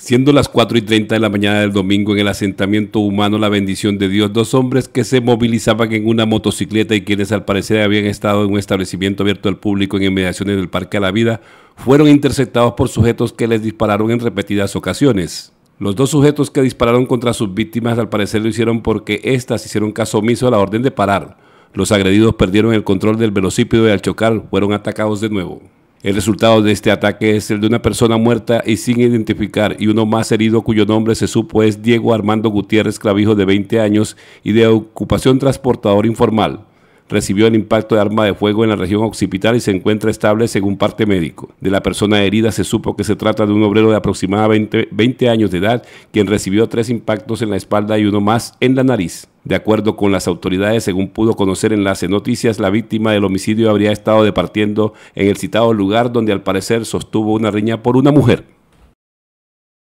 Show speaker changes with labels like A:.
A: Siendo las 4 y 30 de la mañana del domingo en el asentamiento humano La Bendición de Dios, dos hombres que se movilizaban en una motocicleta y quienes al parecer habían estado en un establecimiento abierto al público en inmediaciones del Parque a la Vida, fueron interceptados por sujetos que les dispararon en repetidas ocasiones. Los dos sujetos que dispararon contra sus víctimas al parecer lo hicieron porque éstas hicieron caso omiso a la orden de parar. Los agredidos perdieron el control del velocípedo y al chocar fueron atacados de nuevo. El resultado de este ataque es el de una persona muerta y sin identificar y uno más herido cuyo nombre se supo es Diego Armando Gutiérrez Clavijo de 20 años y de ocupación transportador informal. Recibió el impacto de arma de fuego en la región occipital y se encuentra estable según parte médico. De la persona herida se supo que se trata de un obrero de aproximadamente 20 años de edad quien recibió tres impactos en la espalda y uno más en la nariz. De acuerdo con las autoridades, según pudo conocer en las noticias, la víctima del homicidio habría estado departiendo en el citado lugar donde al parecer sostuvo una riña por una mujer.